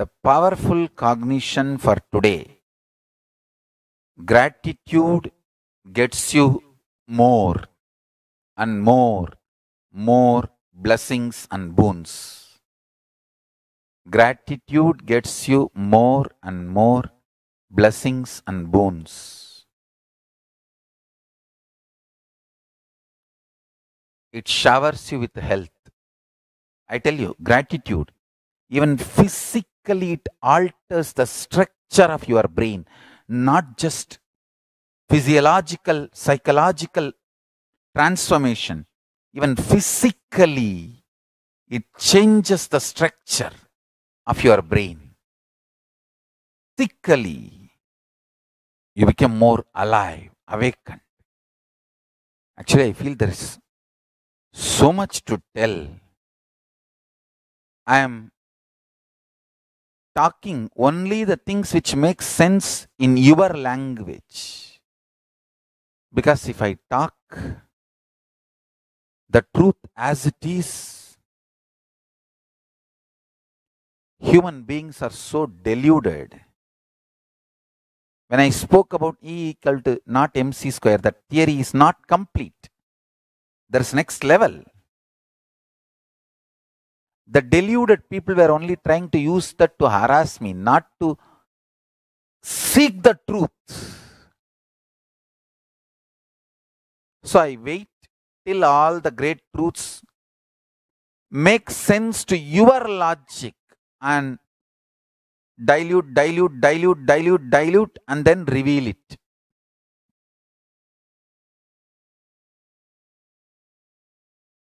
The powerful cognition for today. Gratitude gets you more and more, more blessings and boons. Gratitude gets you more and more blessings and boons. It showers you with health. I tell you, gratitude, even physic physically it alters the structure of your brain not just physiological psychological transformation even physically it changes the structure of your brain physically you become more alive awakened actually i feel there is so much to tell i am talking only the things which make sense in your language. Because if I talk the truth as it is, human beings are so deluded. When I spoke about E equal to not mc square, that theory is not complete. There is next level. The deluded people were only trying to use that to harass me, not to seek the truth. So I wait till all the great truths make sense to your logic and dilute, dilute, dilute, dilute, dilute, and then reveal it.